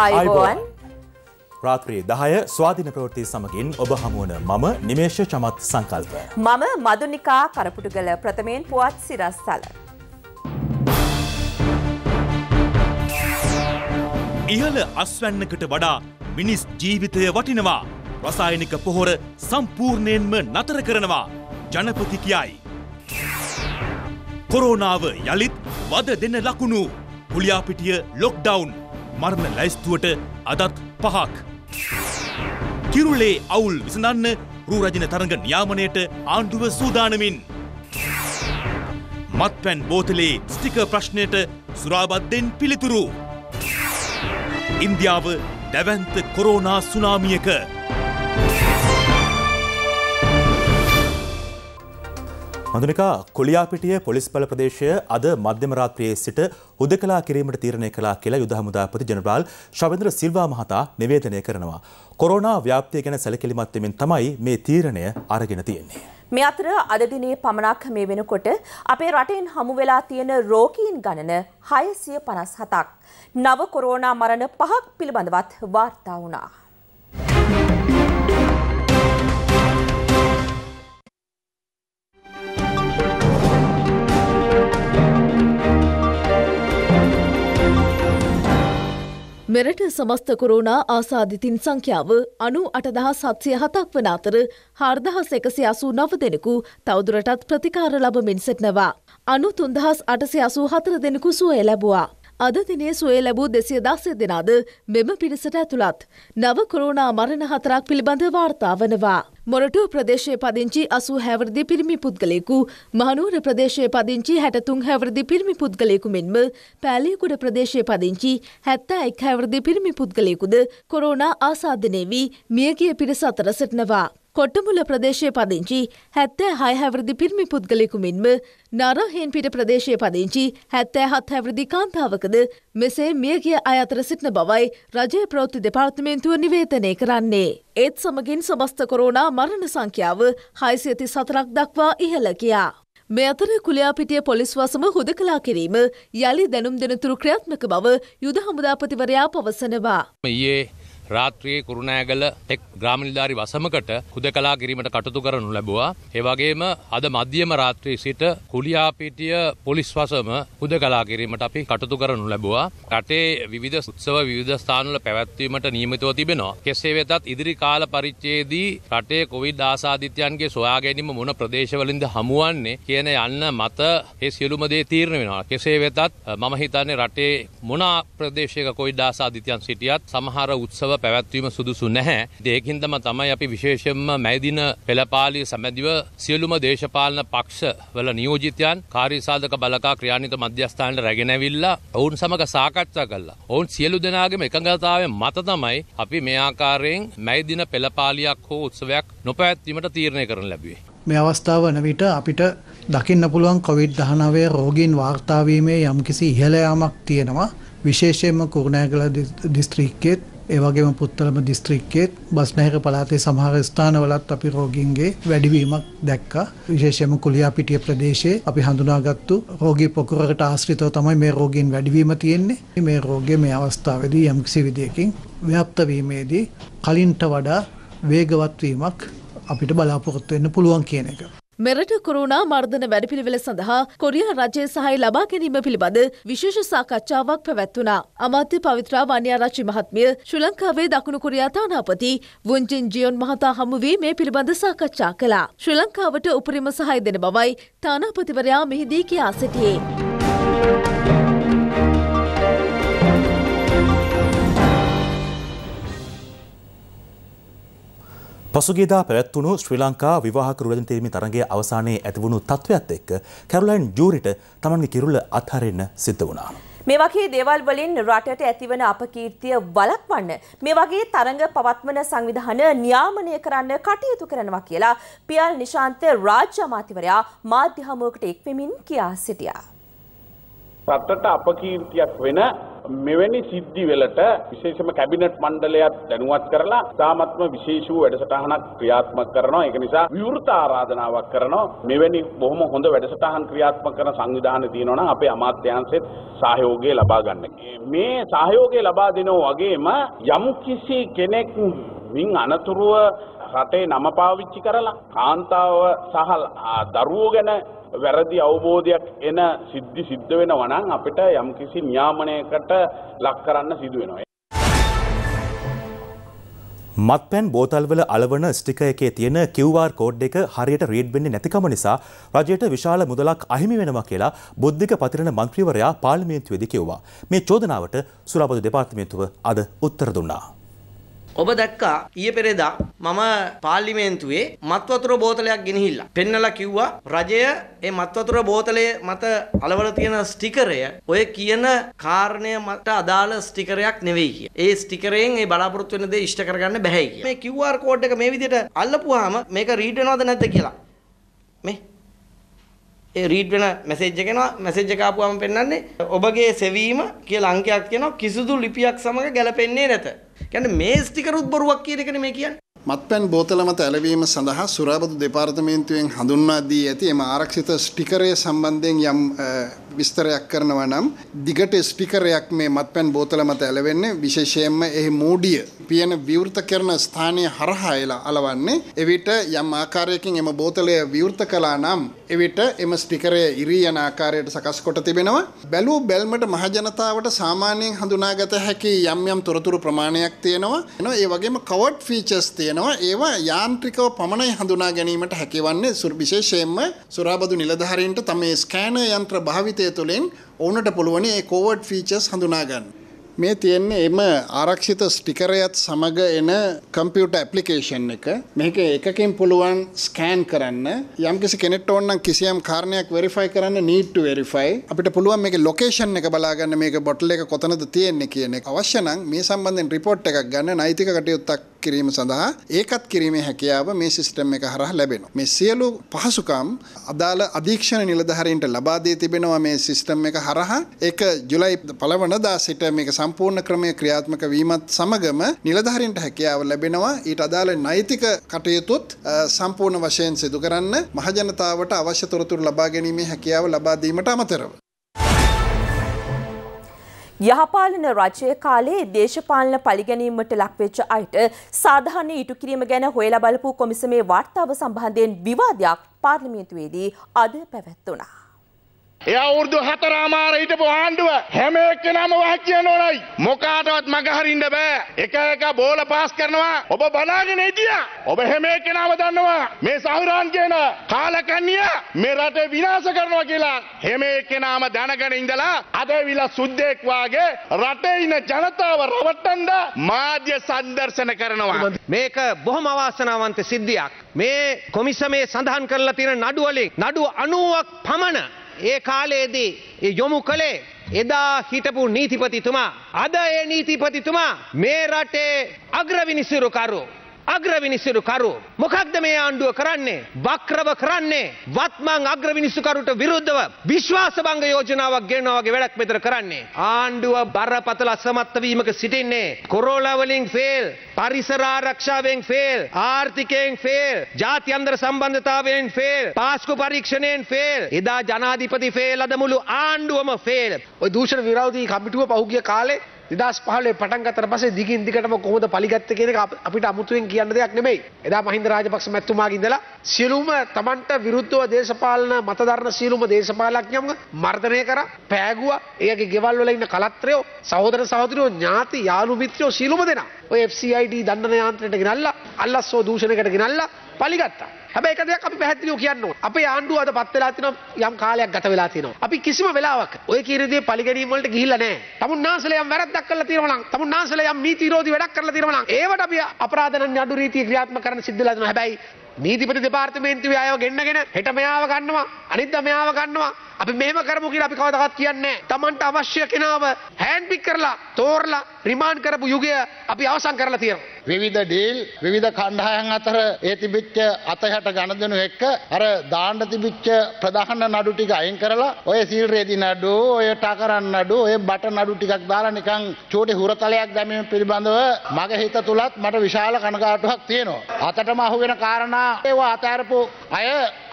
අයිබෝන් රාත්‍රයේ දහය ස්වාධින ප්‍රවෘත්ති සමගින් ඔබ හමුවන මම නිමේෂ චමත් සංකල්ප. මම මදුනිකා කරපුටුගල ප්‍රථමයෙන් පුවත් සිරස්තල. ඉහළ අස්වැන්නකට වඩා මිනිස් ජීවිතය වටිනවා. රසායනික පොහොර සම්පූර්ණයෙන්ම නතර කරනවා. ජනපති කියයි. කොරෝනාව යළිත් වද දෙන ලකුණු. පුලියාපිටිය ලොක්ඩවුන් මරණ ලැයිස්තුවට අදත් පහක්. කිරුලේ අවුල් විසඳන්න රූරජන තරඟ නියාමනයට ආණ්ඩුව සූදානමින්. මත්පැන් බෝතලේ ස්ටික ප්‍රශ්නයට සුරාබද්දෙන් පිළිතුරු. ඉන්දියාව දැවන්ත කොරෝනා සුනාමියක මඳනිකා කොලියාපිටිය පොලිස්පල ප්‍රදේශය අද මධ්‍යමරාත්‍රයේ සිට හුද කලා කිරීමට තීරණය කලා කියලා යුදහමුදාපති ජනරාල් ශවන්ද්‍ර සිල්වා මහතා නිවේදනය කරනවා. කොරෝනා ව්‍යාප්තිය ගැන සැලකිලිමත්වමින් තමයි මේ තීරණය අරගෙන තියෙන්නේ. මේ අතර අදදිනේ පමණක් මේ වෙනකොට අපේ රටෙන් හමුවෙලා තියෙන රෝකීන් ගණන හයසිය පනස් හතක්. නව කොරෝනා මරණ පහක් පිළිබඳවත් වාර්තා වුණා. මෙරට සමස්ත කොරෝනා ආසාධිතින් සංඛ්‍යාව අනු අටදහා සත්සය හතක් වන අතර හාර්දහස් එකසි අසූ නව දෙනෙකු තවදුරටත් ප්‍රතිකාර ලබමින් සිටනවා. අනු තුන්දහස් අටසය අසූ හතර දෙනෙකු සුවය ලැබවා. අද දිනේ සුවේ ලැබූ දෙසිය දක්ෂය දෙනාද මෙම පිරිසට ඇතුළත්. නව කොරෝනා මරණ හතරක් පිළිබඳ වාර්තා වනවා. මොරටුව ප්‍රදේශය පදිංචි අසූ හැවරදි පිරිමි පුද්ගලයෙකු මහනුවර ප්‍රදේශය පදිංචි හැටතුන් හැවරදි පිරිමි පුද්ගලයෙකු මෙන්ම පෑලියකුඩ ප්‍රදේශය පදිංචි හැත්තා එක් හැවරදි පිරිමි පුද්ගලයෙකුද කොරෝනා ආසාධනය වී මියගිය පිරිස අතර සිටනවා. කොට්ටමුල ප්‍රදේශය පදිංචි හැත්තෑ හය හැවරදි පිල්මි පුද්ගලෙකු මෙන්ම නරහෙන් පිට ප්‍රදේශය පදිංචි හැත්තෑ හත් හැවරදි කාන්තාවකද මෙසේ මියගිය අයතර සිටින බවයි රජය ප්‍රෞති දෙපාර්තමේන්තුව නිවේතනය කරන්නේ. ඒත් සමගින් සමස්ත කොරෝනා මරණ සංඛ්‍යාව හයිසිඇති සතරක් දක්වා ඉහළ ගියා. මේ අතර කුලයාපිටිය පොලිස් වසම හුද කලා කිරීම යළි දැනුම් දෙනතුරු ක්‍රියාත්මක බව යුද හමුදාපතිවරයා පවසනවා. ඒ රාත්‍රියේ කුරුණෑගල ටෙක් ග්‍රාමනිධාරි වසමකට හුදකලා කිරීමට කටතු කරනු ලැබවා. ඒවගේම අද මධ්‍යම රාත්‍රී සිට කුලියාපිටිය පොලිස් වසම හුදකලා කිරීමට අපි කටතු කරනු ලැබවා. රටේ විධ උත්සව විධ ස්ථානල පැවැත්වීමට නියමිතව තිබෙනවා. කෙසේ වෙතත් ඉදිරි කාල පරිච්චේදී රටේ කොවිඩ් ආසාධිත්‍යයන්ගේ සොයා ගැනීම මොන ප්‍රදේශවලින්ද හමුවන්නේ කියන යන්න මත ඒ සියලුමදේ තීරණ වෙනවා. කෙසේ වෙතත් මම හිතන්නේ රටේ මොනා ප්‍රදේශයක කොවිඩ් ආසාධිතයන් සිටියත් සමහර උත්සව පැවැත්වීම සුදුසු නැහැ. ඒකින්දම තමයි අපි විශේෂයෙන්ම මැදින පෙළපාලි සමැදිව සියලුම දේශපාලන පක්ෂ වල නියෝජිතයන් කාර්යසාධක බලකා ක්‍රියාන්විත මධ්‍යස්ථානට රැගෙන ඇවිල්ලා ඔවුන් සමග සාකච්ඡා කළා. ඔවුන් සියලු දෙනාගේම එකඟතාවය මත තමයි අපි මේ ආකාරයෙන් මැදින පෙළපාලියක් හෝ උත්සවයක් නොපැවැත්වීමට තීරණය කරන ලැබුවේ. මේ අවස්ථාව වන විට අපිට දකින්න පුළුවන් කොවිඩ් 19 රෝගීන් වාර්තාවීමේ යම්කිසි ඉහළ යාමක් තියෙනවා විශේෂයෙන්ම කුරුණෑගල දිස්ත්‍රික්කයේ ඒ වගේම පුත්තලම දිස්ත්‍රික්කයේ බස්නාහිර පළාතේ සමහර ස්ථානවලත් අපි රෝගීන්ගේ වැඩිවීමක් දැක්කා. විශේෂයෙන්ම කුලියාපිටිය ප්‍රදේශයේ අපි හඳුනාගත්තු රෝගී පොකුරකට ආශ්‍රිතව තමයි මේ රෝගීන් වැඩිවීම තියෙන්නේ. මේ රෝගය මේ අවස්ථාවේදී යම්කිසි විදියකින් ව්‍යාප්ත වීමේදී කලින්ට වඩා වේගවත් වීමක් අපිට බලාපොරොත්තු වෙන්න පුළුවන් කියන එක. මෙරට කොරුණා මර්ධන වැඩපිළිවෙල සඳහා කොරියා රජය සහය ලබා ගැනීම පිළිබඳ විශේෂ සාකච්ඡාවක් පැවැත්වුණා. අමාත්‍ය පවිත්‍රා වන්‍යාරච්චි මහත්මිය ශ්‍රී ලංකාවේ දකුණු කොරියා තානාපති වුන්ජින් ජියොන් මහතා හමු වී මේ පිළිබඳ සාකච්ඡා කළා. ශ්‍රී ලංකාවට උපරිම සහය දෙන බවයි තානාපතිවරයා මෙහිදී කියා සිටියේ. පසුගේදා පැවැත්වුණු ශ්‍රී ලංකා විවාහක රුවදන තීරීමේ තරඟයේ අවසානයේ ඇතිවුණු තත්ත්වයක් එක්ක කැරොලයින් ජූරිට තමන්ගේ කිරුළ අත්හරින්න සිද්ධ වුණා. මේ වගේ දේවල් වලින් රටට ඇතිවන අපකීර්තිය වළක්වන්න මේ වගේ තරඟ පවත්වන සංවිධාන නියාමනය කරන්න කටයුතු කරනවා කියලා පියල් නිශාන්ත රාජ්‍ය අමාත්‍යවරයා මාධ්‍ය හමුවකට එක්වෙමින් කියා සිටියා. රටට අපකීර්තියක් වෙන මෙවැනි සිද්ධි වලට විශේෂම කැබිනට් මණ්ඩලයත් දැනුවත් කරලා සාමත්ම විශේෂ වූ වැඩසටහනක් ක්‍රියාත්මක කරනවා ඒක නිසා විවෘත ආරාධනාවක් කරනවා මෙවැනි බොහොම හොඳ වැඩසටහන් ක්‍රියාත්මක කරන සංවිධාන තියෙනවා නම් අපේ අමාත්‍යාංශෙත් සහයෝගය ලබා ගන්න. මේ සහයෝගය ලබා දෙනවා වගේම යම්කිසි කෙනෙක් මින් අනතුරුව රටේ නම පාවිච්චි කරලා කාන්තාව සහ දරුවෝ ගැන වැරදි අවබෝධයක් එන සිද්ධි සිද්ධ වෙනවා නම් අපිට යම්කිසි න්‍යාමනයකට ලක් කරන්න සිදු වෙනවා. මත්පැන් බෝතල්වල අලවන ස්ටික එකේ තියෙන QR කෝඩ් එක හරියට රීඩ් වෙන්නේ නැතිකම නිසා රජයට විශාල මුදලක් අහිමි වෙනවා කියලා බුද්ධික පතිරණ මන්ත්‍රීවරයා පාර්ලිමේන්තුවේදී කිව්වා. මේ චෝදනාවට සුරාපොදු දෙපාර්තමේන්තුව අද උත්තර දුන්නා. ඔබ දැක්කා ඊයේ පෙරේදා මම පාර්ලිමේන්තුවේ මත් වතුර බෝතලයක් ගෙනහිල්ලා පෙන්නලා කිව්වා රජය ඒ මත් වතුර බෝතලයේ මත අලවල තියෙන ස්ටිකරය ඔය කියන කාරණය මට අදාළ ස්ටිකරයක් නෙවෙයි කිය. ඒ ස්ටිකරයෙන් ඒ බලාපොරොත්තු වෙන දේ ඉෂ්ට කරගන්න බෑ කිය. මේ QR code එක මේ විදිහට අල්ලපුවාම මේක රීඩ් වෙනවද නැද්ද කියලා. මේ ඒ රීඩ් වෙන මැසේජ් එක එනවා මැසේජ් එක ආපුවාම පෙන්වන්නේ ඔබගේ සෙවීම කියලා අංකයක් කියනවා කිසිදු ලිපියක් සමග ගැලපෙන්නේ නැත. කියන්නේ මේස් ටික රුද්බරුවක් කියන එකනේ මේ කියන්නේ. මත්පැන් බෝතල මත ඇලවීම සඳහා සුරාබදු දෙපාර්තමේන්තුවෙන් හඳුන්වා දී ඇති එම ආරක්ෂිත ස්ටිකරය සම්බන්ධයෙන් යම් විස්තරයක් කරනවා නම් දිගට ස්ටිකරයක් මේ මත්පැන් බෝතල මත ඇලවෙන්නේ විශේෂයෙන්ම එහි මූඩිය පියන විවෘත කරන ස්ථානය හරහා එලා අලවන්නේ එවිට යම් ආකාරයකින් එම බෝතලය විවෘත කළා නම් එවිට එම ස්ටිකරය ඉරී යන ආකාරයට සකස් කොට තිබෙනවා බැලූ බැල්මට මහජනතාවට සාමාන්‍යයෙන් හඳුනාගත හැකි යම් යම් තොරතුරු ප්‍රමාණයක් තියෙනවා එනවා ඒ වගේම කවර්ඩ් ෆීචර්ස් තියෙනවා ඒවා යාන්ත්‍රිකව පමණයි හඳුනා ගැනීමට හැකිවන්නේ සුර විශේෂයෙන්ම සුරාබදු නිලධාරීන්ට තම ස්කෑනර් යන්ත්‍ර භාවිතය විවෘතය තුළින් ඔවුනට පුළුවනි ඒ කෝවඩ් ෆීචස් හඳුනාගන්න. මේ තියෙන්නේ එම ආරක්ෂිත ස්ටිකරයත් සමඟ එන කම්පියුට ඇපලිකේෂන් එක මේක එකකින් පුළුවන් ස්කෑන් කරන්න යම්කිසි කෙනෙට ඔන්නම් කිසියම් කාරණයක් වෙරිෆයි කරන්න නීට්ට වෙරිෆයි අපිට පුළුවන් මේ ලොකේෂන් එක බලාගන්න මේක බොටල එක කොතනද තියෙන්නේ කියන අවශ්‍යනම් මේ සම්බන්ධෙන් රිපෝට් එකක් ගන්න නයිතික කටයුත්තක් කිරීම සඳහා ඒකත් කිරීමේ හැකියාව මේ සිස්ටම් එක හරහා ලැබෙනවා. මේ සියලු පහසුකම් අදාළ අධීක්ෂණ නිලධාරීන්ට ලබා දී තිබෙනවා මේ සිස්ටම් එක හරහා. ඒක ජුලයි පළවනදා සිට මේක සම්පූර්ණ ක්‍රමය ක්‍රියාත්මක වීමත් සමගම නිලධාරීන්ට හැකියාව ලැබෙනවා ඊට අදාළ නෛතික කටයුතුත් සම්පූර්ණ වශයෙන් සිදු කරන්න මහජනතාවට අවශ්‍ය තොරතුරු ලබා ගැනීමේ හැකියාව ලබා දීමට අමතරව යහපාලන රජය කාලේ දේශපාලන පරිගැනීමට ලක්වෙච්ච අයට සාධාරණ ඉටු කිරීම ගැන හොයලා බලපු කොමිසමේ වාර්තාව සම්බන්ධයෙන් විවාදයක් පාර්ලිමේන්තුවේදී අද පැවැත්වුණා. එයා වුරුදු හතරමාර හිටපු ආණ්ඩුව හැම එක්කෙනාම වහ කියන ඕනයි. මොකාටවත් මග හරින්න බෑ. එක එක බෝල පාස් කරනවා. ඔබ බලාගෙන හිටියා. ඔබ හැම එක්කෙනාම දන්නවා මේ සහුරාන් කියන කාලකන්ණිය මේ රටේ විනාශ කරනවා කියලා. හැම එක්කෙනාම දැනගෙන ඉඳලා අද විලා සුද්දෙක් වාගේ රටේ ඉන ජනතාව රවට්ටන්න මාධ්‍ය සම්දර්ශන කරනවා. මේක බොහොම අවාසනාවන්ත සිද්ධියක්. මේ කොමිසමේ සඳහන් කරලා තියෙන නඩු වලින් නඩු 90ක් පමණ ඒ කාලයේදී ඒ යොමු කළේ එදා හිටපු නීතිපතිතුමා අද ඒ නීතිපතිතුමා මේ රටේ අග්‍රවිනිසුරුකරු අග්‍රවිනිසුරුකරු. මොකක්ද මේ ආණ්ඩුව කරන්නේ. වක්‍රව කරන්නේ. වත්මං අග්‍රවිනිසුකරුට විරුද්ධව විශ්වාසභංග යෝජනාවක් ගෙනවාගේ වැඩක් මෙතර කරන්නේ. ආණ්ඩුව බරපතල අසමත්වීමක සිටින්නේ. කොරෝලාවලින් ෆෙල්. පරිසරාරක්ෂාවෙන් ෆෙල්. ආර්ථිකයෙන් ෆෙල්. ජාත්‍යන්තර සම්බන්ධතාවයෙන් ෆෙල්. පාස්කු පරීක්ෂණයෙන් ෆෙල්. එදා ජනාධිපති ෆෙල් අද මුළු ආණ්ඩුවම ෆෙල්. ඔය දූෂණ විරෝධී කමිටුව පහුගිය කාලේ නිදස් පහලේ පටන්ගතර පස දිගින් දිකටම කොහොද පලිගත්ත කියෙන අපිට අමුතුවෙන් කියන්න දෙයක් නෙමයි එදා මහින්ද රාජපක්ෂ මැත්තුමාගින්දලා සියලුම තමන්ට විරුද්ධව දේශපාලන මතධරන සියලුම දේශපාලක්ඥම මර්ධනය කර පෑගුව ඒගේ ගෙවල්වල ඉන්න කලත්‍රයෝ සහෝදර සහෝදරයෝ ඥාති යාලු මිත්‍රයෝ සියලුම දෙෙන ඔය FCID දන්න යාන්ත්‍රයට ගෙනල්ලා අල්ලස්සෝ දූෂණකට ගෙනල්ලා පලිගත්තා. හැබැයි එක දෙයක් අපි පැහැදිලිව කියන්න ඕන. අපේ ආණ්ඩුව අද පත් වෙලා තිනවා යම් කාලයක් ගත වෙලා තිනවා. අපි කිසිම වෙලාවක ඔය කියන දේ පලිගැනීම වලට ගිහිල්ලා නැහැ. තමුන් නාසලේ යම් වැරද්දක් කරලා තියෙනවා නම්, තමුන් නාසලේ යම් නීති විරෝධී වැඩක් කරලා තියෙනවා නම්, ඒවට අපි අපරාධනන්‍ය අඩු රීතිය ක්‍රියාත්මක කරන්න සිද්ධ වෙලා තිනවා. හැබැයි නීතිපති දෙපාර්තමේන්තුවේ අයව ගෙන්නගෙන හෙට මෙයාව ගන්නවා, අනිද්දා මෙයාව ගන්නවා. අපි මෙහෙම කරමු කියලා අපි කවදාවත් කියන්නේ නැහැ. Tamanට අවශ්‍ය කෙනාව හෑන්ඩ් පික් කරලා තෝරලා රිමාන්ඩ් කරපු යුගය අපි අවසන් කරලා තියෙනවා. විවිධ ඩීල් විවිධ කණ්ඩායම් අතර ඒ තිබිච්ච අතහැට ගණදෙනු එක්ක අර දාන්න තිබිච්ච ප්‍රධාන නඩු ටික අයින් කරලා ඔය සීල් රේදි නඩු, ඔය ටකරන් නඩු, ඔය බට නඩු ටිකක් දාලා නිකන් චූටි හුරතලයක් දැමීම පිළිබඳව මගේ හිත තුලත් මට විශාල කනගාටුවක් තියෙනවා. අතටම අහුවෙන කාරණා ඒවා අතහැරපු අය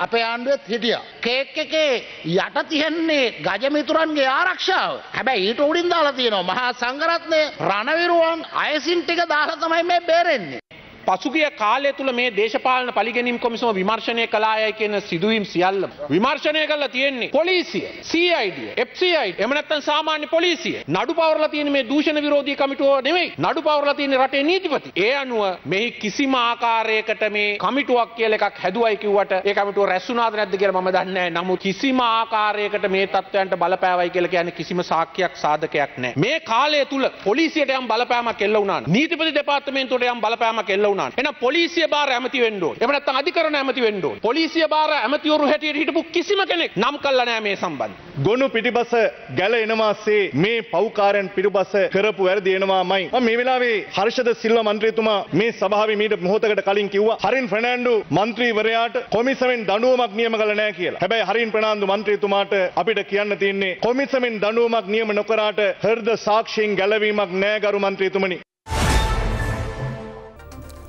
අපේ ආණ්ඩුවෙත් හිටියා. කේක් එකේ යට තියෙන්නේ ගජමිතුරන්ගේ ආරක්ෂාව. හැබැයි ඊට උඩින් දාලා තියෙනවා මහා සංඝරත්නය රණවිරුවන් අයසින් ටික දාලා තමයි මේ බේරෙන්නේ. පසුගිය කාලය තුළ මේ දේශපාලන පලිගැනීම් කොමිසම විමර්ශනය කලායයි කියන සිදුවීම් සියල්ල විමර්ශනය කරලා තියෙන්නේ පොලිසිය CID FCI එහෙම නැත්නම් සාමාන්‍ය පොලිසිය නඩු පවරලා තියෙන මේ දූෂණ විරෝධී කමිටුව නෙමෙයි නඩු පවරලා තියෙන රටේ නීතිපති ඒ අනුව මෙහි කිසිම ආකාරයකට මේ කමිටුවක් කියලා එකක් හැදුවයි කිව්වට ඒ කමිටුව රැස් වුණාද නැද්ද කියලා මම දන්නේ නැහැ නමුත් කිසිම ආකාරයකට මේ තත්ත්වයන්ට බලපෑවයි කියලා කියන්නේ කිසිම සාක්ෂියක් සාධකයක් නැහැ මේ කාලය තුල පොලිසියට යම් බලපෑමක් එල්ල වුණා නීතිපති දෙපාර්තමේන්තුවට යම් බලපෑමක් එල්ල වුණා. එහෙනම් පොලිසිය බාර ඇමති වෙන්න ඕනේ. එහෙම නැත්නම් අධිකරණ ඇමති වෙන්න ඕනේ. පොලිසිය බාර ඇමතිවරු හැටියට හිටපු කිසිම කෙනෙක් නම් කළා නෑ මේ සම්බන්ධ. ගොනු පිටිපස ගැල එනවාසේ මේ පව්කාරයන් පිටිපස කරපු වැරදි එනවාමයි. මම මේ වෙලාවේ හර්ෂද සිල්වා මන්ත්‍රීතුමා මේ සභාවේ මීට මොහොතකට කලින් කිව්වා හරින් ෆර්නෑන්ඩෝ මන්ත්‍රීවරයාට කොමිසමෙන් දඬුවමක් නියම කළා නෑ කියලා. හැබැයි හරින් ප්‍රනාන්දු මන්ත්‍රීතුමාට අපිට කියන්න තියෙන්නේ කොමිසමෙන් දඬුවමක් නියම නොකරාට හෘද සාක්ෂියෙන් ගැලවීමක් නෑ ගරු මන්ත්‍රීතුමනි.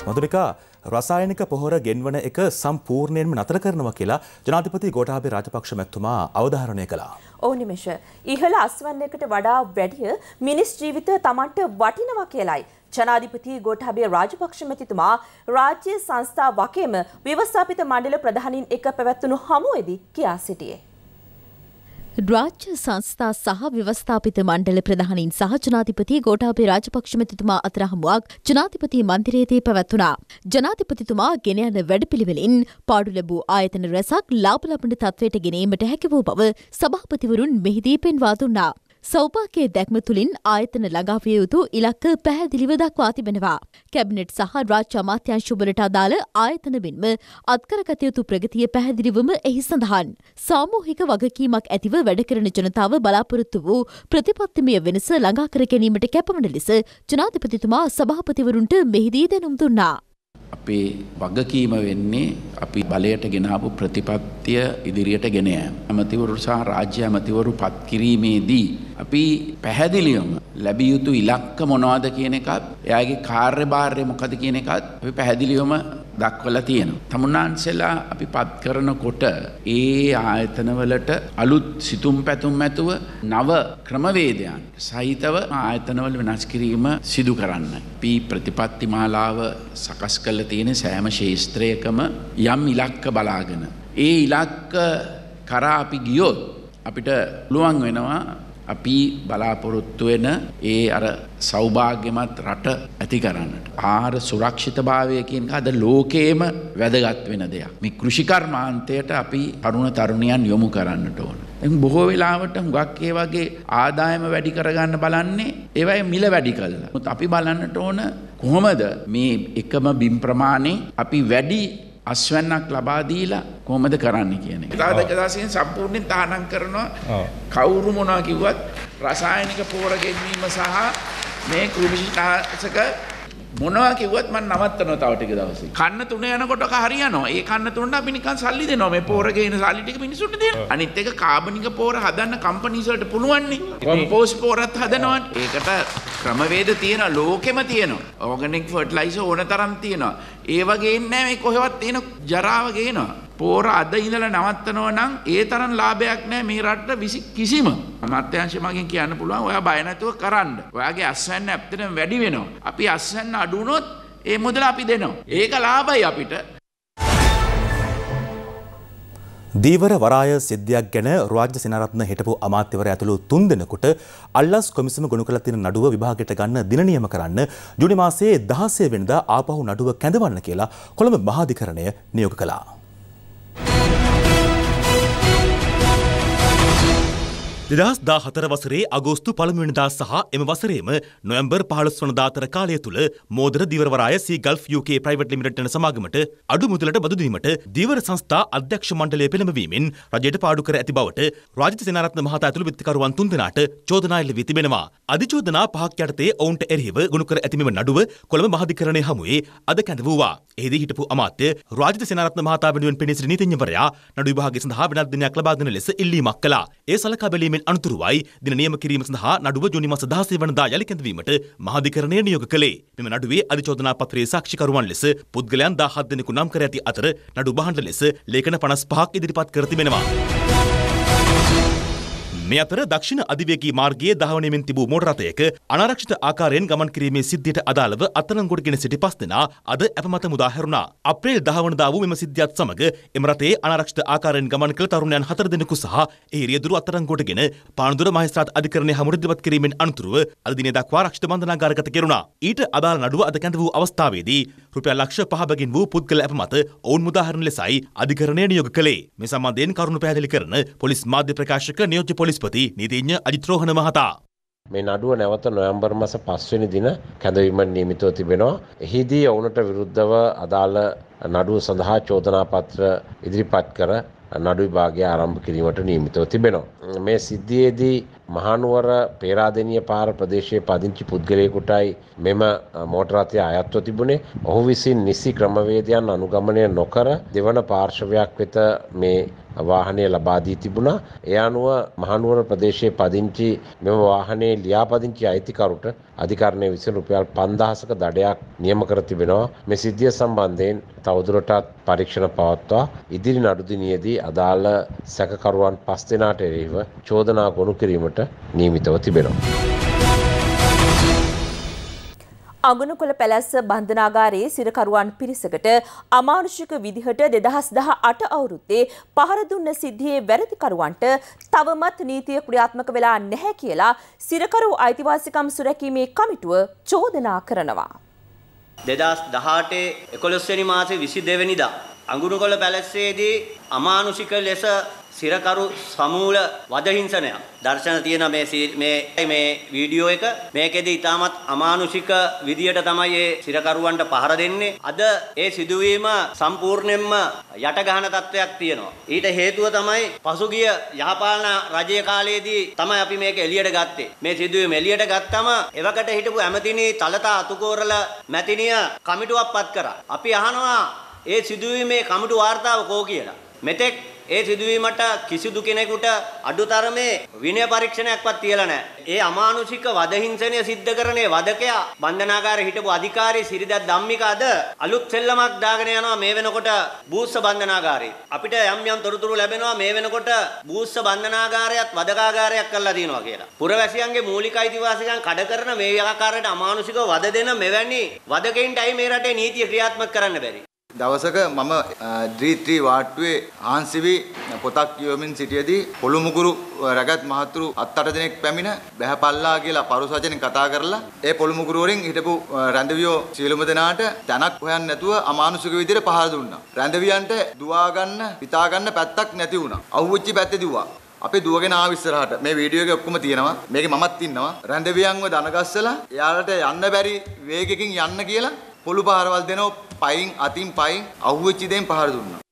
මතුරිකා රසායනික පොහොර ගෙන්වන එක සම්පූර්ණයෙන්ම නතර කරනවා කියලා ජනාධිපති ගෝඨාභය රාජපක්ෂ මැතිතුමා අවධාරණය කළා. ඕනි මෙෂ. ඉහළ අස්වැන්නකට වඩා වැඩිය මිනිස් ජීවිත Tamanට වටිනවා කියලයි ජනාධිපති ගෝඨාභය රාජපක්ෂ මැතිතුමා රාජ්‍ය සංස්ථා වකේම ව්‍යවස්ථාපිත මණ්ඩල ප්‍රධානීන් එක්ක පැවැත්වුණු හමුවේදී කියා සිටියේ. රාජ්‍ය සංස්ථා සහ ව්‍යවස්ථාපිත මණ්ඩල ප්‍රධානින් සහ ජනාධිපති ගෝඨාභය රාජපක්ෂ මැතිතුමා අතර හමුවක් ජනාධිපති මන්දිරයේදී පැවැත්වුණා. ජනාධිපතිතුමා ගෙන යන වැඩපිළිවෙලින් පාඩු ලැබූ ආයතන රැසක් ලාභ ලබන තත්වයට ගෙනීමට හැකි වූ බව සභාපතිවරුන් මෙහිදී පෙන්වා දුන්නා. සෞභාගයේ දැක්ම තුළින් ආයතන ළඟාවිය යුතු ඉලක්ක පැහැදිලිව දක්වා තිබෙනවා. කැබිනට් සහ රාජ්‍ය අමාත්‍යංශවලට අදාළ ආයතන මෙන්ම අත්කරගත යුතු ප්‍රගතිය පැහැදිලිවම එහි සඳහන්. සාමූහික වගකීමක් ඇතිව වැඩකරන ජනතාව බලාපොරොත්තු වූ ප්‍රතිපත්තිමය වෙනස ළඟා කර ගැනීමට කැපවන ලෙස ජනාධිපතිතුමා සභාපතිවරුන්ට මෙහිදී දැනුම් දුන්නා. අපේ වගකීම වෙන්නේ අපි බලයට ගෙනාපු ප්‍රතිපත්තිය ඉදිරියට ගෙන යෑම. ඇමතිවරු සහ රාජ්‍ය ඇමතිවරු පත් කිරීමේදී අපි පැහැදිලියම ලැබිය යුතු ඉලක්ක මොනවාද කියන එකත් එයාගේ කාර්යභාරය මොකද කියන එකත් අපි පැහැදිලිවම දක්වලා තියෙනවා. තමුන්නාන්සෙලා අපි පත් කරනකොට ඒ ආයතනවලට අලුත් සිතුම් පැතුම් ඇතුව නව ක්‍රමවේදයන් සහිතව ආයතනවල වෙනස් කිරීම සිදු කරන්න. අපි ප්‍රතිපත්ති මාලාව සකස් කරලා තියෙන සෑම ශේස්ත්‍රයකම යම් ඉලක්ක බලාගෙන. ඒ ඉලක්ක කරා අපි ගියොත් අපිට පුළුවන් වෙනවා අපි බලාපොරොත්තු වෙන ඒ අර සෞභාග්‍යමත් රට ඇති කරන්නට. ආර සුරක්ෂිත භාවයකින් අද ලෝකයේම වැදගත් වෙන දෙයක්. මේ කෘෂිකර්මාන්තයට අපි අරුණ තරුණයන් යොමු කරන්නට ඕන. බොහෝ වෙලාවට හුඟක් ඒ වගේ ආදායම වැඩි කරගන්න බලන්නේ ඒවයි මිල වැඩි කළා. අපි බලන්නට ඕන කොහොමද මේ එකම බිම් ප්‍රමාණේ අපි වැඩි අස්වැන්නක් ලබා දීලා කොහොමද කරන්න කියන එක. තාදකදාසයෙන් සම්පූර්ණයෙන් තහනම් කරනවා කවුරු මොනවා කිව්වත් රසායනික පෝර ගෙන්වීම සහ මේ කෘමිෂිනාශක මොනවා කිව්වත් මම නවත්තනවා තව ටික දවසේ. කන්න තුන යනකොට හරියනවා. ඒ කන්න තුනට අපි නිකන් සල්ලි දෙනවා. මේ පෝර ගේන සල්ලි ටික මිනිසුන්ට දෙනවා. අනිත් එක කාබනික පෝර හදන්න කම්පනීස් වලට පුළුවන් නේ. කොම්පෝස්ට් පෝරත් හදනවනේ. ඒකට ක්‍රමවේද තියෙනවා. ලෝකෙම තියෙනවා. ඕගනික් ෆර්ටිලයිසර් ඕන තරම් තියෙනවා. ඒ වගේ නෑ මේ කොහෙවත් තියෙන ජරාව ගේනවා. පෝර අද ඉඳලා නවත්තනෝ නම් ඒ තරම් ලාභයක් නෑ මේ රටට විසි කිසිම අමාත්‍යංශ මගෙන් කියන්න පුළුවන් ඔයා බය නැතුව කරන්න. ඔයාගේ අස්වැන්න ඇත්තටම වැඩි වෙනවා. අපි අස්වැන්න අඩු වුණොත් ඒ මුදල අපි දෙනවා. ඒක ලාභයි අපිට. දීවර වරාය සිද්ධියක් ගැන රාජ්‍ය සෙනරත්න හිටපු අමාත්‍යවර ඇතුළු තුන් දෙනෙකුට අල්ලස් කොමිසම ගොනු කළ තියෙන නඩුව විභාගයට ගන්න දින නියම කරන්න ජුනි මාසයේ 16 වෙනිදා ආපහු නඩුව කැඳවන්න කියලා කොළඹ මහාධිකරණය නියෝග කළා. දෙදස් දා හතර වසරේ අගෝස්තු පළමුවෙනදා සහ එම වසරේම නොවම්බර් පහළොස් වනදා අතර කාලය තුළ මෝදර දිවරවරාය C gulf UK private limited යන සමාගමට අඩු මුදලට බදු දීමට දිවර සංස්ථා අධ්‍යක්ෂ මණ්ඩලය පෙළඹවීමෙන් රජයට පාඩු කර ඇති බවට රාජිත සේනාරත්න මහතා ඇතුළු විත්තිකරුවන් තුන් දෙනාට චෝදනා එල්ල වී තිබෙනවා. අධිචෝදනා පහක් යටතේ ඔවුන්ට එරෙහිව ගොනු කර ඇති මෙම නඩුව කොළඹ මහාධිකරණය හමුවේ අද කැඳ වූවා. එෙහිදී හිටපු අමාත්‍ය රාජිත සේනාරත්න මහතා වෙනුවෙන් පිණිස නීතිඥවරයා නඩු විභාගය සඳහා වෙනත් දිනයක් ලබා දෙන ලෙස ඉල්ලීමක් කළා. ඒ සලකා බැලීමේ එමෙන් අනතුරුවයි දින නියම කිරීම සඳහා නඩුව ජුනි මස 16 වනදා යළි කැඳවීමට මහාධිකරණය නියෝග කළේ. මෙම නඩුවේ අධිචෝදනා පත්‍රයේ සාක්ෂිකරුවන් ලෙස පුද්ගලයන් 17 දෙනෙකු නම් කර ඇති අතර නඩු බහඬ ලෙස ලේඛන 55ක් ඉදිරිපත් කර තිබෙනවා. මේ අතර දක්ෂිණ අධිවේගී මාර්ගයේ දහවනමින් තිබූ මෝටර රථයක අනාරක්ෂිත ආකාරයෙන් ගමන් කිරීමේ සිද්ධියට අදාළව අත්අඩංගුවටගෙන සිටි පස් දෙනා අද අපමත මුදා හැරුණා. අප්‍රේල් 10 වනදා වූ මෙම සිද්ධියත් සමග එම රථයේ අනාරක්ෂිත ආකාරයෙන් ගමන් කළ තරුණයන් 4 දෙනෙකු සහ ඒ රියදුරු අත්අඩංගුවටගෙන පානදුර මහේස්ත්‍රාත් අධිකරණය හමුවට ඉදිරිපත් කිරීමෙන් අනතුරුව අද දිනේ දක්වා ආරක්ෂිත බන්ධනාගාරගත කෙරුණා. ඊට අදාළ නඩුව අද කැඳ වූ අවස්ථාවේදී රුපියල් ලක්ෂ 5 බැගින් වූ පුද්ගල අපමත ඔවුන් මුදා හැරුණු ලෙසයි අධිකරණය නියෝග කළේ. මේ සම්බන්ධයෙන් කරුණු පැහැදිලි කරන පොලිස් මාධ්‍ය ප්‍රකාශක නියෝජ්‍ය පොලිස් විදේශපති නීතිඥ අජිත් රෝහණ මහතා. මේ නඩුව නැවත නොයම්බර් මස පස්වනි දින කැඳවීමට නියමිතව තිබෙනවා. එහිදී ඔවුනට විරුද්ධව අදාළ නඩුව සඳහා චෝදනාපත්‍ර ඉදිරිපත් කර නඩු විභාගය ආරම්භ කිරීමට නියමිතව තිබෙනවා. මේ සිද්ධියේදී මහනුවර පේරාදෙනිය පාර ප්‍රදේශයේ පදිංචි පුද්ගලයෙකුටයි මෙම මෝටරාතය අයත්ව තිබුණේ ඔහු විසින් නිසි ක්‍රමවේදයන් අනුගමනය නොකර දෙවන පාර්ශවයක් වෙත මේ වාහනය ලබා දී තිබුණා. ඒ අනුව මහනුවර ප්‍රදේශයේ පදිංචි මෙම වාහනේ ලියාපදිංචි අයිතිකරුට අධිකරණය විසින් රුපියල් 5000ක දඩයක් නියම කර තිබෙනවා. මේ සිද්ධිය සම්බන්ධයෙන් තවදුරටත් පරීක්ෂණ පවත්වා ඉදිරි නඩුදිනියේදී අදාළ සැකකරුවන් පස් දෙනාට එරෙහිව චෝදනා ගොනු කිරීමට නියමිතව තිබෙනවා. අගනුකොළ පැලැස්ස බන්ධනාගාරයේ සිරකරුවන් පිරිසකට අමානුෂික විදිහට දෙදහස් දහ අට අවුරුත්තේ පහර දුන්න සිද්ධියේ වැරදිකරුවන්ට තවමත් නීතිය ක්‍රියාත්මක වෙලා නැහැ කියලා සිරකරු අයිතිවාසිකම් සුරැකීමේ කමිටුව චෝදනා කරනවා. දෙදස් දහටේ එකොළොස්වැනි මාසේ විසි දෙවැනිදා අඟුරුගොල පැලැස්සේදී අමානුෂික ලෙස සිරකරු සමූල වදහිංසනය දර්ශන තියෙන මේ මේ මේ වීඩියෝ එක මේකෙදි ඊටමත් අමානුෂික විදියට තමයි මේ සිරකරුවන්ට පහර දෙන්නේ අද ඒ සිදුවීම සම්පූර්ණයෙන්ම යට ගහන තත්වයක් තියෙනවා ඊට හේතුව තමයි පසුගිය යහපාලන රජයේ කාලයේදී තමයි අපි මේක එළියට ගත්තේ මේ සිදුවීම එළියට ගත්තම එවකට හිටපු ඇමතිනි තලතා අතුකෝරල මැතිනිය කමිටුවක්පත් කරා අපි අහනවා ඒ සිදුවීමේ කමිටු වාර්තාව කෝ කියලා. මෙතෙක් ඒ සිදුවීමට කිසිදු කෙනෙකුට අඩුතරමේ විනය පරීක්ෂණයක්වත් තියලා නැහැ. ඒ අමානුෂික වදහිංසනය සිද්ධ කරන්නේ වදකයා බන්ධනාගාරේ හිටපු අධිකාරී සිරිදත් ධම්මික අද අලුත් සෙල්ලමක් දාගෙන යනවා මේ වෙනකොට බූස්ස බන්ධනාගාරේ. අපිට යම් යම් තොරතුරු ලැබෙනවා මේ වෙනකොට බූස්ස බන්ධනාගාරයත් වදකාගාරයක් කරලා දිනවා කියලා. පුරවැසියන්ගේ මූලික අයිතිවාසිකම් කඩ කරන මේ ආකාරයට අමානුෂික වද දෙන මෙවැනි වදකෙන්ටයි මේ රටේ නීතිය ක්‍රියාත්මක කරන්න බැරි. දවසක මම ද්‍රීත්‍රී වාට්ටුවේ හාන්සිවි පොතක් කියවමින් සිටියදී පොළුමුගුරු රැගත් මහතුරු අත් අට දෙනෙක් පැමිණ බැහැපල්ලා කියලා පරුසචනෙන් කතා කරලා ඒ පොළුමුගුරු වලින් හිටපු රැඳවියෝ සියලුම දෙනාට තැනක් හොයන්න නැතුව අමානුෂික විදිහට පහර දුන්නා. රැඳවියන්ට දුවා ගන්න, පිතා ගන්න පැත්තක් නැති වුණා. අවුච්චි පැත්තේ දුවා. අපි දුවගෙන ආව ඉස්සරහට මේ වීඩියෝ එක ඔක්කොම තියෙනවා මේකේ මමත් ඉන්නවා රැඳවියන්ව දනගස්සලා එයාලට යන්න බැරි වේගකින් යන්න කියලා පොළු පහරවල් දෙනවා පයින් අතින් පයින් අහුවෙච්ච දෙයින් පහර දුන්නා.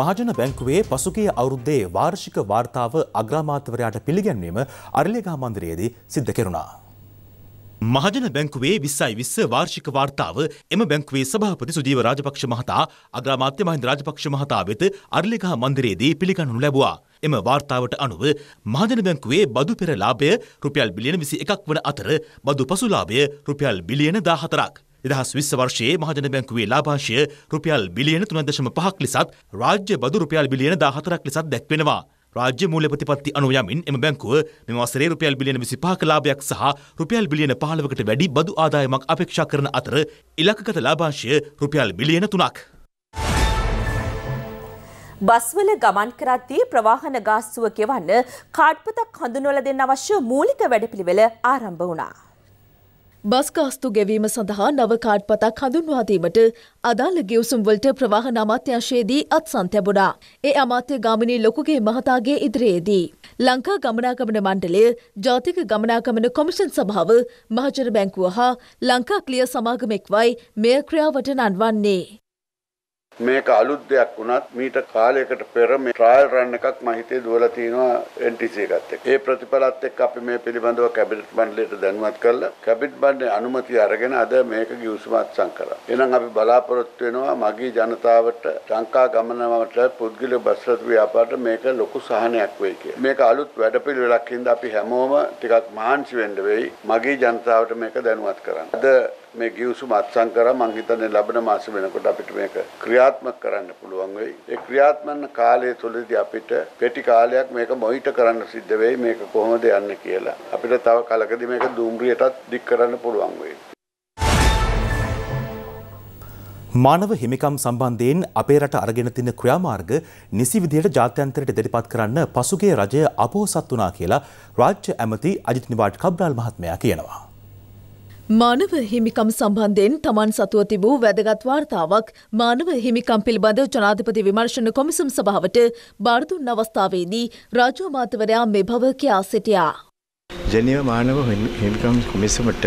මහජන බැංකුවේ පසුගිය අවුරුද්දේ වාර්ෂික වාර්තාව අග්‍රාමාත්‍යවරයාට පිළිගැන්වීම අරලියගහ මන්දිරයේදී සිද්ධ කෙරුණා. මහජන බැංකුවේ විස්සයි විස්ස වාර්ෂික වාර්තාව එම බැංකුවේ සභාපති සුජීව රාජපක්ෂ මහතා අග්‍රාමාත්‍ය මහින්ද රාජපක්ෂ මහතා වෙත අරලිකහ මන්දිරයේදී පිළිගනු ලැබුවා. එම වාර්තාවට අනුව මහජන බැංකුවේ බදු පෙර ලාභය රුපියල් බිලියන 21ක් වන අතර බදු පසු ලාභය රුපියල් බිලියන 14ක්. 2020 වර්ෂයේ මහජන බැංකුවේ ලාභාංශය රුපියල් බිලියන 3.5ක් ලෙසත් රාජ්‍ය බදු රුපියල් බිලියන 14ක් ලෙසත් දැක්වෙනවා. රාජ්‍ය මූල්‍ය ප්‍රතිපත්ති අනුව යමින් එම බැංකුව මෙම වසරේ රුපියල් බිලියන 25ක ලාභයක් සහ රුපියල් බිලියන 15කට වැඩි බදු ආදායමක් අපේක්ෂා කරන අතර ඉලක්කගත ලාභාංශය රුපියල් බිලියන 3ක්. බස්වල ගමන් කරද්දී ප්‍රවාහන ගාස්තුව ගෙවන්න කාඩ්පතක් හඳුන්වලා දෙන්න අවශ්‍ය මූලික වැඩපිළිවෙල ආරම්භ වුණා. බස් ගාස්තු ගෙවීම සඳහා නව කාඩ්පතක් හඳුන්වාදීමට අදාළ ගෙවසුම්වලට ප්‍රවාහන අමාත්‍යංශයේදී අත්සන් තැබුණා. ඒ අමාත්‍ය ගාමිණී ලොකුගේ මහතාගේ ඉදිරියේදී. ලංකා ගමනාගමන මණ්ඩලය ජාතික ගමනාගමන කොමිෂන් සභාව මහජන බැංකුව හා ලංකා ක්ලිය සමාගමෙක්වයි මෙය ක්‍රියාවට නන්වන්නේ. මේක අලුත් දෙයක් වුණත් මීට කාලයකට පෙර මේ ට්‍රයල් රන් එකක් මම හිතේ දුවලා තිනවා NTC එකත් එක්ක. ඒ ප්‍රතිඵලත් එක්ක අපි මේ පිළිබඳව කැබිනට් මණ්ඩලයට දැනුවත් කරලා කැබිනට් මණ්ඩලයේ අනුමැතිය අරගෙන අද මේක ගිවිසුමත් සංකරා. එහෙනම් අපි බලාපොරොත්තු වෙනවා මගේ ජනතාවට ලංකා ගමනකට පුද්ගල බස් රථ ව්‍යාපාරට මේක ලොකු සහනයක් වෙයි කියලා. මේක අලුත් වැඩපිළිවෙලක් හින්දා අපි හැමෝම ටිකක් මහන්සි වෙන්න වෙයි. මගේ ජනතාවට මේක දැනුවත් කරන්න. අද මේ ගිවිසුම අත්සන් කරා මං හිතන්නේ ලබන මාස වෙනකොට අපිට මේක ක්‍රියාත්මක කරන්න පුළුවන් වෙයි. ඒ ක්‍රියාත්මක කාලය තුළදී අපිට කෙටි කාලයක් මේක මොහිට කරන්න සිද්ධ වෙයි මේක කොහොමද යන්නේ කියලා. අපිට තව කලකදී මේක දුම්රියටත් දික් කරන්න පුළුවන් වෙයි. මානව හිමිකම් සම්බන්ධයෙන් අපේ රට අරගෙන තින ක්‍රියාමාර්ග නිසි විදියට ජාත්‍යන්තරයට දෙරිපත් කරන්න පසුගේ රජය අපෝසත් වනා කියලා රාජ්‍ය ඇමති අජිත් නිවාඩ් කබ්රාල් මහත්මයා කියනවා. මානව හිමිකම් සම්බන්ධයෙන් තමන් සතුව තිබූ වැදගත් වාර්තාවක් මානව හිමිකම් පිළිබඳව ජනාධිපති විමර්ශන කොමිසම් සභාවට බාරදුන් අවස්ථාවේදී රාජෝ මාතවරයා මේ බව කියා සිටියා. ජනීව මානව හිමිකම් කොමිසමට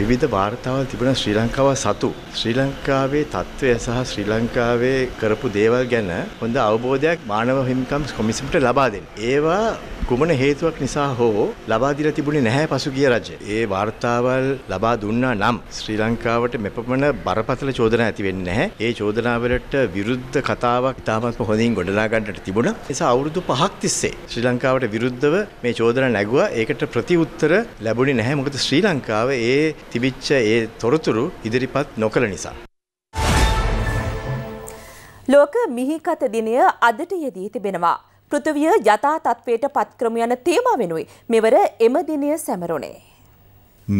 විවිධ වාර්තාවල් තිබෙන ශ්‍රී ලංකාව සතු ශ්‍රී ලංකාවේ තත්ත්වය සහ ශ්‍රී ලංකාවේ කරපු දේවල් ගැන හොඳ අවබෝධයක් මානව හිමිකම් කොමිසමට ලබා දෙන්න. ඒවා කුමන හේතුවක් නිසා හෝ ලබා දීලා තිබුණේ නැහැ පසුගිය රජ. ඒ වාර්තාවල් ලබා දුන්නා නම් ශ්‍රී ලංකාවට මෙපමණ බරපතල චෝදනා ඇති වෙන්නේ නැහැ. ඒ චෝදනාවලට විරුද්ධ කතාවක් ඉතාමත් හොඳින් ගොඩනගා ගන්නට තිබුණා. නිසා අවුරුදු 5ක් තිස්සේ ශ්‍රී ලංකාවට විරුද්ධව මේ චෝදනා නැගුවා. ඒකට ප්‍රතිඋත්තර ලැබුණේ නැහැ. මොකද ශ්‍රී ලංකාව ඒ තිබිච්ච ඒ තොරතුරු ඉදිරිපත් නොකළ නිසා. ලෝක මිහිකත දිනය අදට යෙදී තිබෙනවා. පෘථවිය යථා තත්ත්වයට පත්ක්‍රම යන තේමා වෙනුයි මෙවර එම දිනය සැමරුණේ.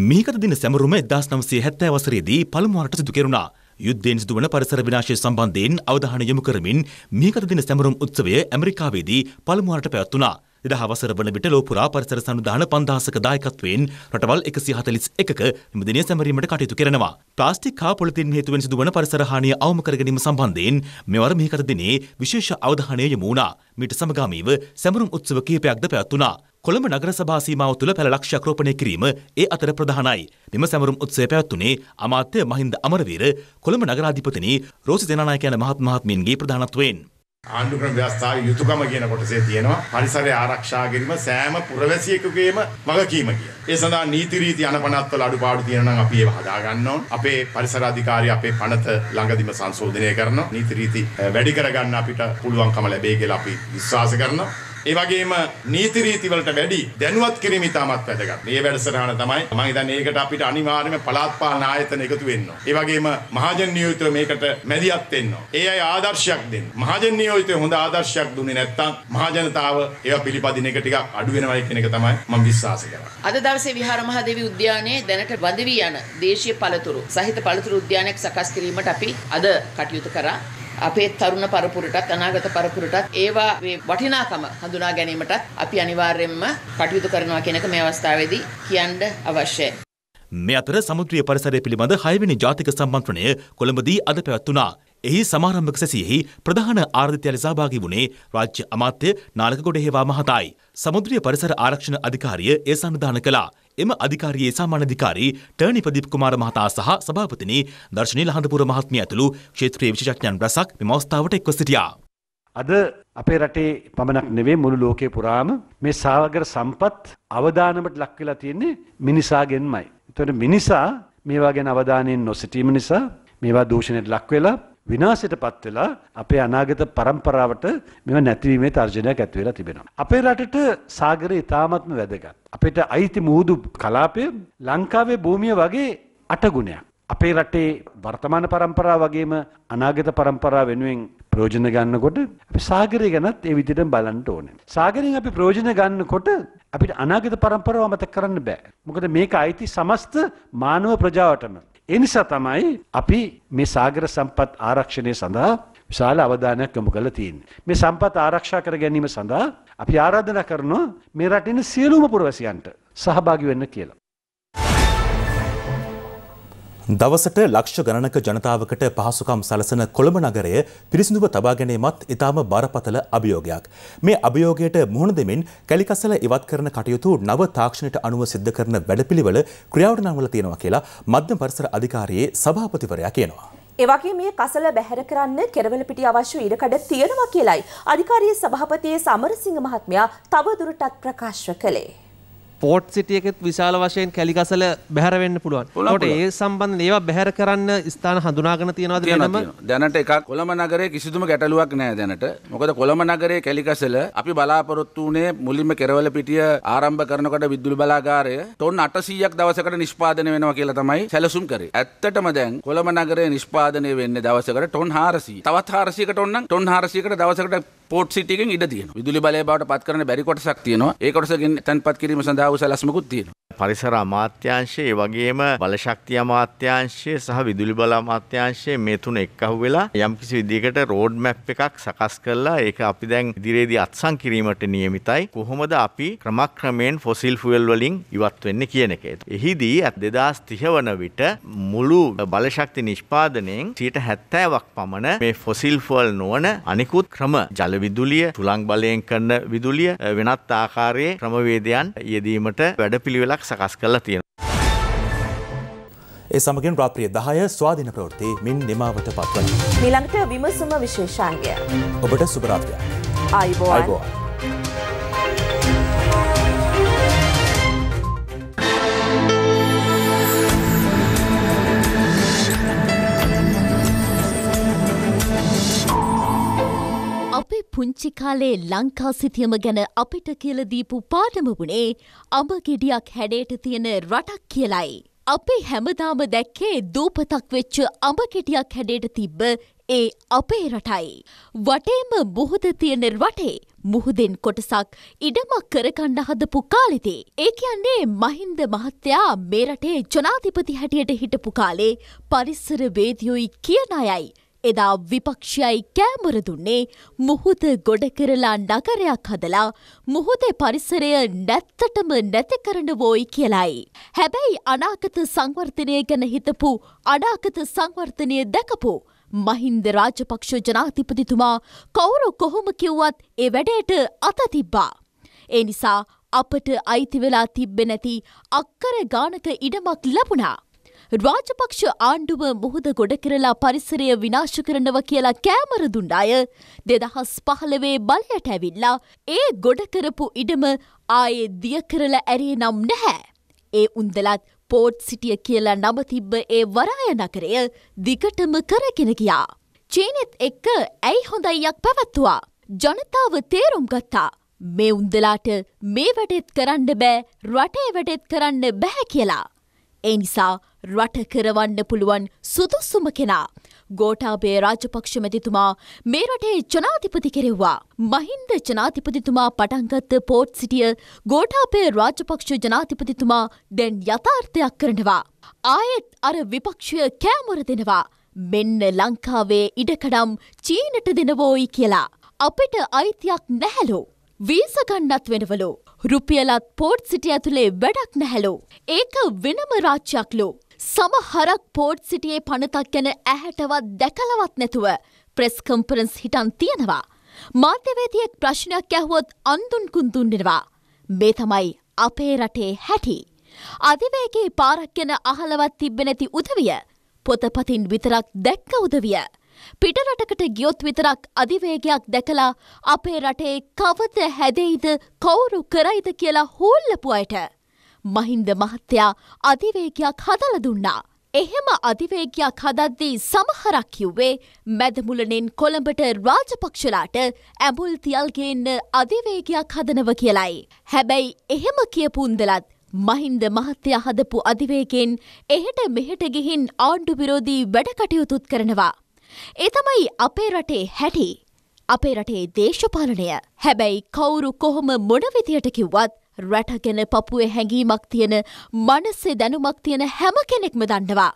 මීකට දින සැමරුම 1970 වසරේදී පළමුවරට සිදු කෙරුණා. යුද්ධයෙන් සිදුවන පරිසර විනාශය සම්බන්ධයෙන් අවධානය යොමු කරමින් මීකට දින සැමරුම් උත්සවය ඇමරිකාවේදී පළමුවරට පැවැත්වුණා. දෙදහවසර වන විට ලෝපුරා පරිසර සනුදාන පන්දහසක දායකත්වයෙන් රටවල් එකසි හතලිස් එකක මෙදිනය සැමරීමට කටයුතු කරනවා. ප්ලාස්ටික් හා පොලිතින් හේතුවෙන් සිදුවන පරිසරහානිය අවම කර ගැනීම සම්බන්ධයෙන් මෙවර මෙහිකට දිනේ විශේෂ අවධානය යොමු වුණා. මීට සමගාමීව සැමරුම් උත්සව කිහිපයක්ද පැවැත්වුණා. කොළඹ නගර සභා සීමාව තුළ පැළ ලක්ෂයක් රෝපණය කිරීම ඒ අතර ප්‍රධානයි. මෙම සැමරුම් උත්සවය පැවැත්වුණේ අමාත්‍ය මහින්ද අමරවීර කොළඹ නගරාධිපතිනි රෝසි සේනානායක යන මහත් මහත්මීන්ගේ ප්‍රධානත්වයෙන්. ආණ්ඩු ක්‍රම ව්‍යවස්ථාවේ යුතුයකම කියන කොටසේ තියෙනවා පරිසරය ආරක්ෂා කිරීම සෑම පුරවැසියෙකුගේම වගකීම කියන. ඒ සඳහා නීති රීති අනපනත්වල අඩුපාඩු තියෙන නම් අපි ඒව හදා ගන්න ඕන. අපේ පරිසර අධිකාරිය අපේ පනත ළඟදිම සංශෝධනය කරනවා. නීති රීති වැඩි කරගන්න අපිට පුළුවන්කම ලැබෙයි කියලා අපි විශ්වාස කරනවා. ඒ වගේම නීති රීති වලට වැඩි දැනුවත් කිරීම ඉතාමත් වැදගත්. මේ වැඩසටහන තමයි මම හිතන්නේ ඒකට අපිට අනිවාර්යයෙන්ම පළාත් පාලන ආයතන එකතු වෙන්න ඕන. ඒ වගේම මහජන නියෝජිතව මේකට මැදිහත් වෙන්න ඕන. ඒ අය ආදර්ශයක් දෙන්න. මහජන නියෝජිතය හොඳ ආදර්ශයක් දුන්නේ නැත්නම් මහජනතාව ඒවා පිළිපදින එක ටිකක් අඩු වෙනවයි කියන එක තමයි මම විශ්වාස කරන්නේ. අද දවසේ විහාර මහදේවි උද්‍යානයේ දැනට වඳ වී යන දේශීය පළතුරු සහිත පළතුරු උද්‍යානයක් සකස් කිරීමට අපි අද කටයුතු කරා. අපේ තරුණ පරපුරටත් අනාගත පරපුරටත් ඒවා වටිනාකම හඳුනා ගැනීමටත් අපි අනිවාර්යෙන්ම කටයුතු කරනවා කියන එක මේ අවස්ථාවේදී කියන්න අවශ්‍යයි. මේ අතර සමුද්‍රීය පරිසරය පිළිබඳ 6 වෙනි ජාතික සම්මන්ත්‍රණය කොළඹදී අද පැවැත්ුණා. එහි සමාරම්භක සැසියෙහි ප්‍රධාන ආර්ධිතය ලෙසභාගි වුණේ රාජ්‍ය අමාත්‍ය නාලක ගොඩහේවා මහතායි. සමුද්‍රිය පරිසර ආරක්ෂණ අධිකාරිය ඒ සන්ධාන කළා. එම අධිකාරියේ සාමාන්‍ය අධිකාරී ටර්නි ප්‍රදීප් කුමාර මහතා සහ සභාපතිනි දර්ශනී ලහඳපුර මහත්මිය ඇතුළු ක්ෂේත්‍රීය විශේෂඥයන් රැසක් මෙම අවස්ථාවට එක්ව සිටියා. අද අපේ රටේ පමණක් නෙවේ මුළු ලෝකේ පුරාම මේ සාගර සම්පත් අවදානමට ලක් වෙලා තියෙන්නේ මිනිසාගෙන්මයි. එතකොට මිනිසා මේවා ගැන අවධානයෙන් නොසිටීම නිසා මේවා දූෂණයට ලක් වෙලා විනාශයටපත් වෙලා අපේ අනාගත પરම්පරාවට මෙව නැතිවීමේ තර්ජනයක් ඇති වෙලා තිබෙනවා. අපේ රටට සාගරය ඉතාමත්ම වැදගත්. අපිට අයිති මුහුදු කලාපය ලංකාවේ භූමිය වගේ අටගුණයක්. අපේ රටේ වර්තමාන પરම්පරාව වගේම අනාගත પરම්පරාව වෙනුවෙන් ප්‍රයෝජන ගන්නකොට අපි සාගරය ගැනත් ඒ විදිහටම බලන්න ඕනේ. සාගරයෙන් අපි ප්‍රයෝජන ගන්නකොට අපිට අනාගත પરම්පරාව මතක කරන්න බෑ. මොකද මේක අයිති සමස්ත මානව ප්‍රජාවටම. ඒ නිසා තමයි අපි මේ සාගර සම්පත් ආරක්ෂණය සඳහා විශාල අවධානයක් යොමු කරලා තියෙන්නේ. මේ සම්පත් ආරක්ෂා කර ගැනීම සඳහා අපි ආරාධනා කරනවා මේ රටින සියලුම පුරවැසියන්ට සහභාගී වෙන්න කියලා. දවසට ලක්ෂ ගණනක ජනතාවකට පහසුකම් සලසන කොළඹ නගරය පිරිසිදුව තබා ගැනීමත් ඉතාම බරපතල අභියෝගයක්. මේ අභියෝගයට මුහුණ දෙමින් කැලිකසල ඉවත් කරන කටයුතු නව තාක්ෂණයට අනුව සිද්ධ කරන වැඩපිළිවෙල ක්‍රියාවට නංවල තියෙනවා කියලා මධ්‍යම පරිසර අධිකාරියේ සභාපතිවරයා කියනවා. එවගේ මේ කසල බැහැර කරන්න කෙරවල පිටි අවශ්‍ය ඉඩකඩ තියෙනවා කියලයි අධිකාරියේ සභාපතියේ සමරසිංහ මහත්මයා තවදුරටත් ප්‍රකාශ කළේ. පෝට් සිටියකෙත් විශාල වශයෙන් කැලිකසල බැහැර වෙන්න පුළුවන් ොට ඒ සම්බන්ධ ඒවා බැහැර කරන්න ස්ථාන හඳුනාගෙන තියෙනවාද වෙනම දැනට එකක් කොළම නගරේ කිසිදුම ගැටලුවක් නෑ දැනට මොකද කොළම නගරේ කැලිකසල අපි බලාපොරොත්තු වනේ මුලින්ම කෙරවල පිටිය ආරම්භ කරනකට විදුලි බලාගාරය තොන් අටසීයක් දවසකට නිෂ්පාදන වෙනවා කියලා තමයි සැලසුම් කරේ ඇත්තටම දැන් කොළම නගරේ නිෂ්පාදනය වෙන්න දවසකට ටොන් හාරසී තවත් හාරසියකට ඔන්න ටොන් හාරසියකට දවසකට පෝට් සිටියකින් ඉඩ තියෙන විදුලි බලය බවට පත් කරන බැරි කොටසක් තියෙනවා ඒ කොටස තැන්පත් කිරීම සඳහා උසලස්මකුත් තියෙනවා පරිසර අමාත්‍යංශය ඒ වගේම බලශක්තිය අමාත්‍යංශය සහ විදුලි බල අමාත්‍යංශය මේ තුන එක්කහු වෙලා යම්කිසි විදිහකට රෝඩ් මැප් එකක් සකස් කරලා ඒක අපි දැන් ඉදිරියේදී අත්සන් කිරීමට නියමිතයි. කොහොමද අපි ක්‍රමක්‍රමයෙන් ෆොසිල් ෆුවල් වලින් ඉවත් වෙන්නේ කියන එක. එහිදී ඇත් දෙදස් තිහ වන විට මුළු බලශක්ති නිෂ්පාදනයෙන් සීට හැත්තෑවක් පමණ මේ ෆොසිල් ෆුවල් නොවන අනිකුත් ක්‍රම ජලවිදුලිය තුළං බලයෙන් කරන විදුලිය වෙනත් ආකාරයේ ක්‍රමවේදයන් යෙදීමට වැඩ පිළිවෙලක් සකස් කරලා තියෙන. ඒ සමගින් රාත්‍රිය දහය ස්වාධීන ප්‍රවෘත්ති මින් නිමාවට පත්වන. මිළඟට විමසුම විශේෂාන්ගය. ඔබට සුභරාත්‍රයක්. අයිබෝ අයිබෝයි. අපේ පුංචි කාලේ ලංකා සිතියම ගැන අපිට කියලදීපු පාඩම වුණේ අඹ ගෙඩියක් හැඩයට තියෙන රටක් කියලයි. අපේ හැමදාම දැක්කේ දූපතක් වෙච්ච අඹ කෙටියක් හැඩයට තිබ්බ ඒ අපේ රටයි. වටේම මුහුද තියෙන රටේ මුහුදෙන් කොටසක් ඉඩමක් කරකණ්ඩ හදපු කාලෙතේ. ඒ කියන්නේ මහින්ද මහත්තයා මේ රටේ ජනාධිපති හැටියට හිටපු කාලේ පරිස්සර වේදියොයි කියන අයයි. එදා විපක්ෂයයි කෑමර දුන්නේ මුහුද ගොඩ කරලා නගරයක් හදලා මුහුදේ පරිසරය නැත්තටම නැති කරනවෝයි කියලයි. හැබැයි අනාගත සංවර්ධනය ගැන හිතපු අනාගත සංවර්ධනය දැකපු මහින්ද රාජපක්ෂ ජනාතිපතිතුමා කවුරු කොහොම කිව්වත් ඒ වැඩයට අත තිබ්බා. ඒ නිසා අපට අයිතිවෙලා තිබ්බෙ නැති අක්කර ගානක ඉඩමක් ලැබුණා. රාජපක්ෂ ආණ්ඩුව මුහුද ගොඩ කරලා පරිසරය විනාශ කරනවා කියලා කෑමර දුන්න අය දෙදහස් පහළවේ බලයට ඇවිල්ලා ඒ ගොඩ කරපු ඉඩම ආයේ දිය කරලා ඇරේ නම් නැහැ. ඒ උන්දලත් පෝට් සිටිය කියලා නම තිබ්බ ඒ වරාය නගරය දිගටම කරගෙන ගියා. චීනෙත් එක්ක ඇයි හොඳයියක් පැවැත්තුවා. ජනතාව තේරුම් ගත්තා. මේ උන්දලාට මේ වැඩෙත් කරන්න බෑ රටේ වැඩෙත් කරන්න බැහැ කියලා. ඒ නිසා රට කරවන්න පුළුවන් සුදුස්සුම කෙනා. ගෝටාබේ රාජපක්ෂ මැතිතුමා මේ රටේ ජනාධිපති කෙරෙව්වා. මහින්ද ජනාධිපතිතුමා පටන්ගත්ත පෝට් සිටිය ගෝටාපේ රාජපක්ෂ ජනාධිපතිතුමා දැන් යථාර්ථයක් කරනවා. ආයෙත් අර විපක්ෂය කෑමොර දෙනවා. මෙන්න ලංකාවේ ඉඩකඩම් චීනට දෙනවෝයි කියලා. අපිට අයිතියක් නැහැලෝ. වීසගන්නත් වෙනවලෝ. රුපියලත් පෝට් සිටිය ඇතුළේ වැඩක් නැහැලෝ. ඒක වෙනම රාච්චයක්ලෝ. සමහරක් පෝට් සිටියේ පනතක් ගැන ඇහැටවත් දැකලවත් නැතුව ප්‍රෙස් කම්පරන්ස් හිටන් තියෙනවා. මාධ්‍යවේදියෙක් ප්‍රශ්නයක් ඇහුවොත් අන්දුන් කුන්දුන්නෙනවා. මේ තමයි අපේ රටේ හැටි. අධිවේගේ පාරක් ගැන අහලවත් තිබෙනැති උදවිය. පොතපතින් විතරක් දැක්ක උදවිය. පිටරටකට ගියොත් විතරක් අධිවේගයක් දැකලා අපේ රටේ කවත හැදෙයිද කවුරු කරයිද කියලා හෝල්ලපු අයට. මහින්ද මහත්තයා අධිවේගයක් හදල දුන්නා. එහෙම අධිවේගයක් හදද්දී සමහරක් කිව්වේ මැදමුලනෙන් කොළඹට රාජපක්ෂලාට ඇඹුල් තියල්ගේන්න අධිවේගයක් හදනව කියලයි. හැබැයි එහෙම කියපුන්දලත් මහින්ද මහත්තය හදපු අධිවේගෙන් එහෙට මෙහෙට ගිහින් ආණ්ඩු විරෝධී වැඩකටයුතුත් කරනවා. එතමයි අපේ රටේ හැටි. අපේ රටේ දේශපාලනය හැබැයි කවුරු කොහොම මොඩවිදියට කිව්වත් රටගෙන පපුුවේ හැඟීමක් තියෙන මනස්සේ දැනුමක් තියෙන හැම කෙනෙක්ම දන්නවා.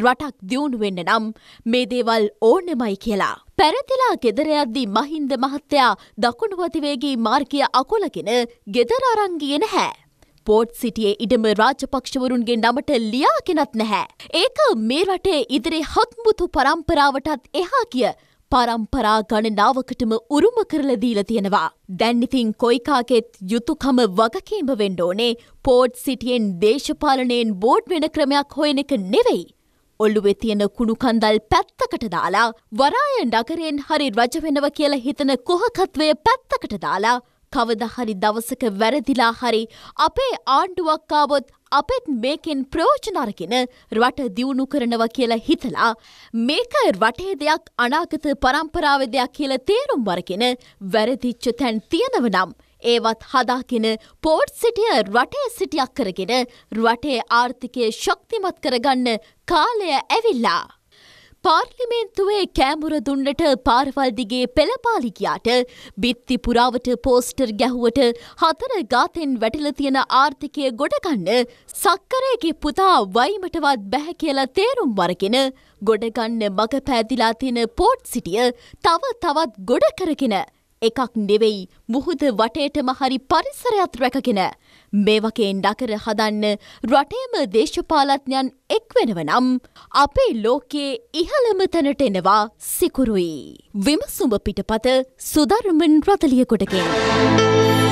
රටක් දියුණු වෙන්න නම් මේ දේවල් ඕනෙමයි කියලා. පැරතිලා ගෙදරයද්දී මහින්ද මහත්තයා දකුණුවතිවේගේ මාර්ගය අකොලගෙන ගෙදර අරංගිය නැහැ. පෝට් සිටියේ ඉඩම රාජපක්ෂවරුන්ගේ නමට ලියා කෙනත් නැහැ. ඒක මේ රටේ ඉදිරි හත්මුතු පරම්පරාවටත් එහා කිය පරම්පරා ගණනාවකටම උරුම කරලා දීලා තියෙනවා. දැන් ඉතින් කොයිකාකෙත් යුතුයකම වගකීම වෙන්න ඕනේ පෝට් සිටියෙන් දේශපාලනයෙන් බෝඩ් වෙන ක්‍රමයක් හොයන එක නෙවෙයි. ඔළුවේ තියෙන කුණු කන්දල් පැත්තකට දාලා වරාය නගරයෙන් හරි රජ වෙනවා කියලා හිතන කුහකත්වය පැත්තකට දාලා කවදහරි දවසක වැරදිලා හරි අපේ ආණ්ඩුවක් ආවොත් අපෙත් මේකෙන් ප්‍රයෝජන අරගෙන රට දියුණු කරනවා කියලා හිතලා මේක රටේ දෙයක් අනාගත පරම්පරාව දෙයක් කියලා තේරුම් වරගෙන වැරදිච්ච තැන් තියෙනව නම් ඒවත් හදාගෙන පෝට් සිටිය රටේ සිටියක් කරගෙන රටේ ආර්ථිකය ශක්තිමත් කරගන්න කාලය ඇවිල්ලා. පාර්ලිමේන්තුවේ කෑමුර දුන්නට පාරවල් දිගේ පෙළපාලිකයාට බිත්ති පුරාවට පෝස්ටර් ගැහුවට හතර ගාතෙන් වැටිල තියෙන ආර්ථිකය ගොඩගන්න සක්කරයගේ පුතා වයිමටවත් බැහැ කියලා තේරුම් වරගෙන ගොඩගන්න මග පැදිලා තියෙන පෝට් සිටිය තව තවත් ගොඩ කරගෙන එකක් නෙවෙයි මුහුද වටේටම හරි පරිසරයත් රැකගෙන මේ වගේෙන් ඩකර හදන්න රටේම දේශපාලත්ඥන් එක්වෙනව නම් අපේ ලෝකයේ ඉහළම තැනට එනවා සිකුරුයි. විමසුම පිටපත සුදර්මන් රතලියකොටකෙන්.